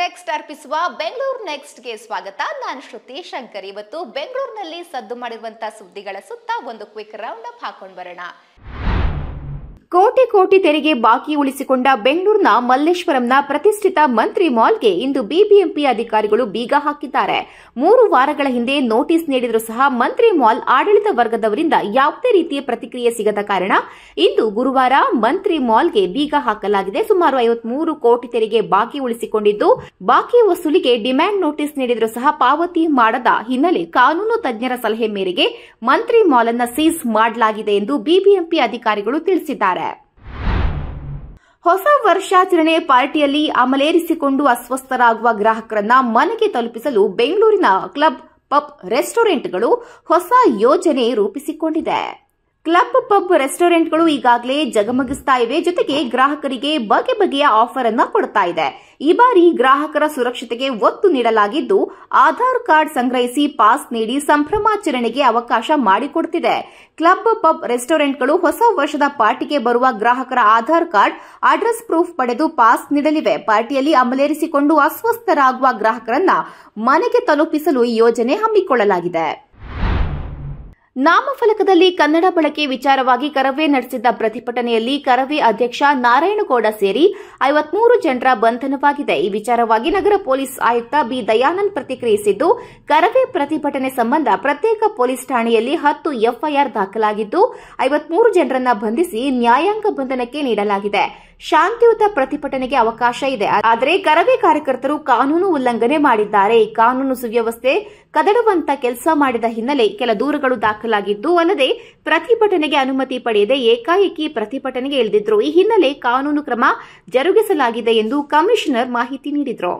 next ಅರ್ಪಿಸುವ Bengaluru next ಗೆ ಸ್ವಾಗತ ನಾನು ಶ್ರುತಿ ಶಂಕರ್ ಇವತ್ತು ಬೆಂಗಳೂರಿನಲ್ಲಿ ಸದ್ದು ಮಾಡಿರುವಂತಹ ಸುದ್ದಿಗಳ ಸುತ್ತ ಒಂದು ಕ್ವಿಕ್ ರೌಂಡ್ ಅಪ್ ಹಾಕೊಂಡು ಬರೋಣ ಕೋಟಿ ಕೋಟಿ ತೆರಿಗೆ ಬಾಕಿ ಉಳಿಸಿಕೊಂಡ ಬೆಂಗಳೂರಿನ ಮಲ್ಲೇಶ್ವರಂನ ಪ್ರತಿಷ್ಠಿತ ಮಂತ್ರಿ ಮಾಲ್ಗೆ ಇಂದು ಬಿಬಿಎಂಪಿ ಅಧಿಕಾರಿಗಳು ಬೀಗ ಹಾಕಿದ್ದಾರೆ ಮೂರು ವಾರಗಳ ಹಿಂದೆ ನೋಟಿಸ್ ನೀಡಿದರೂ ಸಹ ಮಂತ್ರಿ ಮಾಲ್ ಆಡಳಿತ ವರ್ಗದವರಿಂದ ಯಾವುದೇ ರೀತಿಯ ಪ್ರತಿಕ್ರಿಯೆ ಸಿಗದ ಕಾರಣ ಇಂದು ಗುರುವಾರ ಮಂತ್ರಿ ಮಾಲ್ಗೆ ಬೀಗ ಹಾಕಲಾಗಿದೆ ಸುಮಾರು ಐವತ್ಮೂರು ಕೋಟಿ ತೆರಿಗೆ ಬಾಕಿ ಉಳಿಸಿಕೊಂಡಿದ್ದು ಬಾಕಿ ವಸೂಲಿಗೆ ಡಿಮ್ಯಾಂಡ್ ನೋಟಿಸ್ ನೀಡಿದರೂ ಸಹ ಪಾವತಿ ಮಾಡದ ಹಿನ್ನೆಲೆ ಕಾನೂನು ತಜ್ಞರ ಸಲಹೆ ಮೇರೆಗೆ ಮಂತ್ರಿ ಮಾಲ್ ಅನ್ನು ಸೀಸ್ ಮಾಡಲಾಗಿದೆ ಎಂದು ಬಿಬಿಎಂಪಿ ಅಧಿಕಾರಿಗಳು ತಿಳಿಸಿದ್ದಾರೆ ಹೊಸ ವರ್ಷಾಚರಣೆ ಪಾರ್ಟಿಯಲ್ಲಿ ಅಮಲೇರಿಸಿಕೊಂಡು ಅಸ್ವಸ್ಥರಾಗುವ ಗ್ರಾಹಕರನ್ನ ಮನೆಗೆ ತಲುಪಿಸಲು ಬೆಂಗಳೂರಿನ ಕ್ಲಬ್ ಪಬ್ ರೆಸ್ಟೋರೆಂಟ್ಗಳು ಹೊಸ ಯೋಜನೆ ರೂಪಿಸಿಕೊಂಡಿದೆ ಕ್ಲಬ್ ಪಬ್ ರೆಸ್ಟೋರೆಂಟ್ಗಳು ಈಗಾಗಲೇ ಜಗಮಗಿಸ್ತಾ ಇವೆ ಜೊತೆಗೆ ಗ್ರಾಹಕರಿಗೆ ಬಗೆ ಬಗೆಯ ಆಫರ್ ಅನ್ನು ಕೊಡ್ತಾ ಇದೆ ಈ ಬಾರಿ ಗ್ರಾಹಕರ ಸುರಕ್ಷತೆಗೆ ಒತ್ತು ನೀಡಲಾಗಿದ್ದು ಆಧಾರ್ ಕಾರ್ಡ್ ಸಂಗ್ರಹಿಸಿ ಪಾಸ್ ನೀಡಿ ಸಂಭ್ರಮಾಚರಣೆಗೆ ಅವಕಾಶ ಮಾಡಿಕೊಡುತ್ತಿದೆ ಕ್ಲಬ್ ಪಬ್ ರೆಸ್ಟೋರೆಂಟ್ಗಳು ಹೊಸ ವರ್ಷದ ಪಾರ್ಟಿಗೆ ಬರುವ ಗ್ರಾಹಕರ ಆಧಾರ್ ಕಾರ್ಡ್ ಅಡ್ರೆಸ್ ಪ್ರೂಫ್ ಪಡೆದು ಪಾಸ್ ನೀಡಲಿವೆ ಪಾರ್ಟಿಯಲ್ಲಿ ಅಮಲೇರಿಸಿಕೊಂಡು ಅಸ್ವಸ್ಥರಾಗುವ ಗ್ರಾಹಕರನ್ನ ಮನೆಗೆ ತಲುಪಿಸಲು ಈ ಯೋಜನೆ ಹಮ್ಮಿಕೊಳ್ಳಲಾಗಿದೆ ನಾಮಫಲಕದಲ್ಲಿ ಕನ್ನಡ ಬಳಕೆ ವಿಚಾರವಾಗಿ ಕರವೇ ನಡೆಸಿದ್ದ ಪ್ರತಿಭಟನೆಯಲ್ಲಿ ಕರವೇ ಅಧ್ಯಕ್ಷ ನಾರಾಯಣಗೌಡ ಸೇರಿ ಐವತ್ಮೂರು ಜನರ ಬಂಧನವಾಗಿದೆ ಈ ವಿಚಾರವಾಗಿ ನಗರ ಪೊಲೀಸ್ ಆಯುಕ್ತ ಬಿ ದಯಾನಂದ್ ಪ್ರತಿಕ್ರಿಯಿಸಿದ್ದು ಕರವೇ ಪ್ರತಿಭಟನೆ ಸಂಬಂಧ ಪ್ರತ್ಯೇಕ ಪೊಲೀಸ್ ಠಾಣೆಯಲ್ಲಿ ಹತ್ತು ಎಫ್ಐಆರ್ ದಾಖಲಾಗಿದ್ದು ಐವತ್ಮೂರು ಜನರನ್ನ ಬಂಧಿಸಿ ನ್ಯಾಯಾಂಗ ಬಂಧನಕ್ಕೆ ನೀಡಲಾಗಿದೆ ಶಾಂತಿಯುತ ಪ್ರತಿಭಟನೆಗೆ ಅವಕಾಶ ಇದೆ ಆದರೆ ಕರವೇ ಕಾರ್ಯಕರ್ತರು ಕಾನೂನು ಉಲ್ಲಂಘನೆ ಮಾಡಿದ್ದಾರೆ ಕಾನೂನು ಸುವ್ಯವಸ್ಥೆ ಕದಡುವಂತ ಕೆಲಸ ಮಾಡಿದ ಹಿನ್ನೆಲೆ ಕೆಲ ದೂರುಗಳು ದಾಖಲಾಗಿದ್ದು ಅಲ್ಲದೆ ಪ್ರತಿಭಟನೆಗೆ ಅನುಮತಿ ಪಡೆಯದೆ ಏಕಾಏಕಿ ಪ್ರತಿಭಟನೆಗೆ ಇಳಿದಿದ್ರು ಈ ಹಿನ್ನೆಲೆ ಕಾನೂನು ಕ್ರಮ ಜರುಗಿಸಲಾಗಿದೆ ಎಂದು ಕಮಿಷನರ್ ಮಾಹಿತಿ ನೀಡಿದರು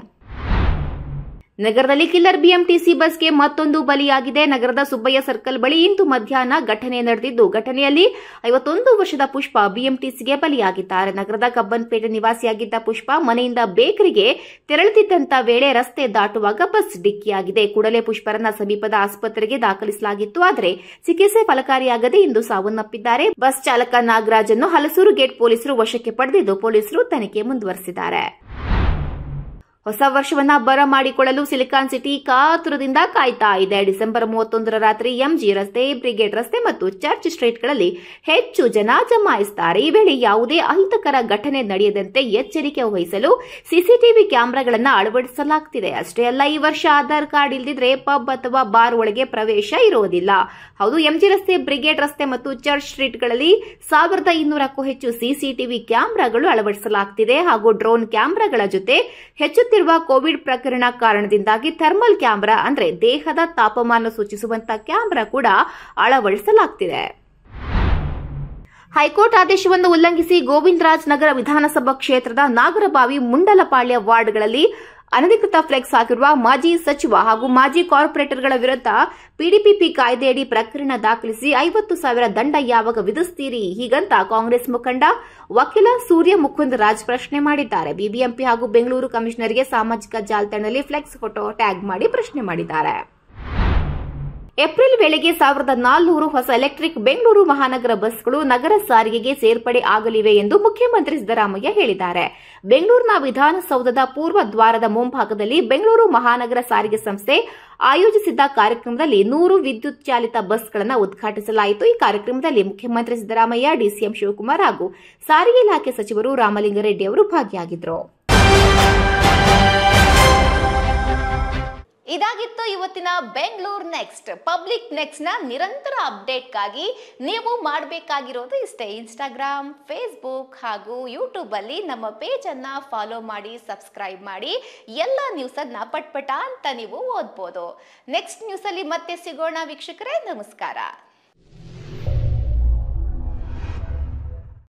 ನಗರದಲ್ಲಿ ಕಿಲ್ಲರ್ ಬಿಎಂಟಿಸಿ ಬಸ್ಗೆ ಮತ್ತೊಂದು ಬಲಿಯಾಗಿದೆ ನಗರದ ಸುಬ್ಬಯ್ಯ ಸರ್ಕಲ್ ಬಳಿ ಇಂದು ಮಧ್ಯಾಹ್ನ ಘಟನೆ ನಡೆದಿದ್ದು ಘಟನೆಯಲ್ಲಿ ಐವತ್ತೊಂದು ವರ್ಷದ ಪುಷ್ಪ ಬಿಎಂಟಿಸಿಗೆ ಬಲಿಯಾಗಿದ್ದಾರೆ ನಗರದ ಕಬ್ಬನ್ಪೇಟೆ ನಿವಾಸಿಯಾಗಿದ್ದ ಪುಷ್ಪ ಮನೆಯಿಂದ ಬೇಕರಿಗೆ ತೆರಳುತ್ತಿದ್ದಂತ ವೇಳೆ ರಸ್ತೆ ದಾಟುವಾಗ ಬಸ್ ಡಿಕ್ಕಿಯಾಗಿದೆ ಕೂಡಲೇ ಪುಷ್ಪರನ್ನ ಸಮೀಪದ ಆಸ್ಪತ್ರೆಗೆ ದಾಖಲಿಸಲಾಗಿತ್ತು ಆದರೆ ಚಿಕಿತ್ಸೆ ಫಲಕಾರಿಯಾಗದೆ ಇಂದು ಸಾವನ್ನಪ್ಪಿದ್ದಾರೆ ಬಸ್ ಚಾಲಕ ನಾಗರಾಜನ್ನು ಹಲಸೂರು ಗೇಟ್ ಪೊಲೀಸರು ವಶಕ್ಕೆ ಪಡೆದಿದ್ದು ಪೊಲೀಸರು ತನಿಖೆ ಮುಂದುವರೆಸಿದ್ದಾರೆ ಹೊಸ ವರ್ಷವನ್ನ ಬರ ಮಾಡಿಕೊಳ್ಳಲು ಸಿಲಿಕಾನ್ ಸಿಟಿ ಕಾತುರದಿಂದ ಕಾಯ್ತಾ ಇದೆ ಡಿಸೆಂಬರ್ ಮೂವತ್ತೊಂದರ ರಾತ್ರಿ ಎಂಜಿ ರಸ್ತೆ ಬ್ರಿಗೇಡ್ ರಸ್ತೆ ಮತ್ತು ಚರ್ಚ್ ಸ್ಟ್ರೀಟ್ಗಳಲ್ಲಿ ಹೆಚ್ಚು ಜನ ಜಮಾಯಿಸುತ್ತಾರೆ ಈ ವೇಳೆ ಯಾವುದೇ ಅಹಿತಕರ ಘಟನೆ ನಡೆಯದಂತೆ ಎಚ್ಚರಿಕೆ ವಹಿಸಲು ಸಿಸಿಟಿವಿ ಕ್ಯಾಮೆರಾಗಳನ್ನು ಅಳವಡಿಸಲಾಗುತ್ತಿದೆ ಅಷ್ಟೇ ಅಲ್ಲ ಈ ವರ್ಷ ಆಧಾರ್ ಕಾರ್ಡ್ ಇಲ್ಲದಿದ್ರೆ ಪಬ್ ಅಥವಾ ಬಾರ್ ಒಳಗೆ ಪ್ರವೇಶ ಇರುವುದಿಲ್ಲ ಹೌದು ಎಂಜಿ ರಸ್ತೆ ಬ್ರಿಗೇಡ್ ರಸ್ತೆ ಮತ್ತು ಚರ್ಚ್ ಸ್ಟ್ರೀಟ್ಗಳಲ್ಲಿ ಸಾವಿರದ ಇನ್ನೂರಕ್ಕೂ ಹೆಚ್ಚು ಸಿಸಿಟಿವಿ ಕ್ಯಾಮೆರಾಗಳು ಅಳವಡಿಸಲಾಗುತ್ತಿದೆ ಹಾಗೂ ಡ್ರೋನ್ ಕ್ಯಾಮೆರಾಗಳ ಜೊತೆ ಹೆಚ್ಚು ಹೆಚ್ಚುತ್ತಿರುವ ಕೋವಿಡ್ ಪ್ರಕರಣ ಕಾರಣದಿಂದಾಗಿ ಥರ್ಮಲ್ ಕ್ಯಾಮೆರಾ ಅಂದ್ರೆ ದೇಹದ ತಾಪಮಾನ ಸೂಚಿಸುವಂತಹ ಕ್ಯಾಮೆರಾ ಕೂಡ ಅಳವಡಿಸಲಾಗ್ತಿದೆ ಹೈಕೋರ್ಟ್ ಆದೇಶವನ್ನು ಉಲ್ಲಂಘಿಸಿ ಗೋವಿಂದರಾಜ್ ನಗರ ವಿಧಾನಸಭಾ ಕ್ಷೇತ್ರದ ನಾಗರಬಾವಿ ಮುಂಡಲಪಾಳ್ಯ ವಾರ್ಡ್ಗಳಲ್ಲಿ ಅನಧಿಕೃತ ಫ್ಲೆಕ್ಸ್ ಆಗಿರುವ ಮಾಜಿ ಸಚಿವ ಹಾಗೂ ಮಾಜಿ ಕಾರ್ಪೊರೇಟರ್ಗಳ ವಿರುದ್ಧ ಪಿಡಿಪಿಪಿ ಕಾಯ್ದೆಯಡಿ ಪ್ರಕರಣ ದಾಖಲಿಸಿ ಐವತ್ತು ಸಾವಿರ ದಂಡ ಯಾವಾಗ ವಿಧಿಸ್ತೀರಿ ಹೀಗಂತ ಕಾಂಗ್ರೆಸ್ ಮುಖಂಡ ವಕೀಲ ಸೂರ್ಯ ಮುಕುಂದ್ ರಾಜ್ ಪ್ರಶ್ನೆ ಮಾಡಿದ್ದಾರೆ ಬಿಬಿಎಂಪಿ ಹಾಗೂ ಬೆಂಗಳೂರು ಕಮಿಷನರ್ಗೆ ಸಾಮಾಜಿಕ ಜಾಲತಾಣದಲ್ಲಿ ಫ್ಲೆಕ್ಸ್ ಫೋಟೋ ಟ್ಯಾಗ್ ಮಾಡಿ ಪ್ರಶ್ನೆ ಮಾಡಿದ್ದಾರೆ ಏಪ್ರಿಲ್ ವೇಳೆಗೆ ಸಾವಿರದ ನಾಲ್ನೂರು ಹೊಸ ಎಲೆಕ್ಟ್ರಿಕ್ ಬೆಂಗಳೂರು ಮಹಾನಗರ ಬಸ್ಗಳು ನಗರ ಸಾರಿಗೆಗೆ ಸೇರ್ಪಡೆ ಆಗಲಿವೆ ಎಂದು ಮುಖ್ಯಮಂತ್ರಿ ಸಿದ್ದರಾಮಯ್ಯ ಹೇಳಿದ್ದಾರೆ ಬೆಂಗಳೂರಿನ ವಿಧಾನಸೌಧದ ಪೂರ್ವ ದ್ವಾರದ ಮುಂಭಾಗದಲ್ಲಿ ಬೆಂಗಳೂರು ಮಹಾನಗರ ಸಾರಿಗೆ ಸಂಸ್ಥೆ ಆಯೋಜಿಸಿದ್ದ ಕಾರ್ಯಕ್ರಮದಲ್ಲಿ ನೂರು ವಿದ್ಯುತ್ ಚಾಲಿತ ಬಸ್ಗಳನ್ನು ಉದ್ಘಾಟಿಸಲಾಯಿತು ಈ ಕಾರ್ಯಕ್ರಮದಲ್ಲಿ ಮುಖ್ಯಮಂತ್ರಿ ಸಿದ್ದರಾಮಯ್ಯ ಡಿಸಿಎಂ ಶಿವಕುಮಾರ್ ಹಾಗೂ ಸಾರಿಗೆ ಇಲಾಖೆ ಸಚಿವರು ರಾಮಲಿಂಗಾರೆಡ್ಡಿ ಅವರು ಭಾಗಿಯಾಗಿದ್ದರು ಇವತ್ತಿನ ಬೆಂಗಳೂರು ನೆಕ್ಸ್ಟ್ ಪಬ್ಲಿಕ್ ನೆಕ್ಸ್ಟ್ ನ ನಿರಂತರ ಅಪ್ಡೇಟ್ಗಾಗಿ ನೀವು ಮಾಡಬೇಕಾಗಿರೋದು ಇಷ್ಟೇ ಇನ್ಸ್ಟಾಗ್ರಾಮ್ ಫೇಸ್ಬುಕ್ ಹಾಗೂ ಯೂಟ್ಯೂಬ್ ಅಲ್ಲಿ ನಮ್ಮ ಪೇಜ್ ಅನ್ನ ಫಾಲೋ ಮಾಡಿ ಸಬ್ಸ್ಕ್ರೈಬ್ ಮಾಡಿ ಎಲ್ಲ ನ್ಯೂಸ್ ಅನ್ನ ಪಟ್ಪಟ ಅಂತ ನೀವು ಓದ್ಬೋದು ನೆಕ್ಸ್ಟ್ ನ್ಯೂಸ್ ಅಲ್ಲಿ ಮತ್ತೆ ಸಿಗೋಣ ವೀಕ್ಷಕರೇ ನಮಸ್ಕಾರ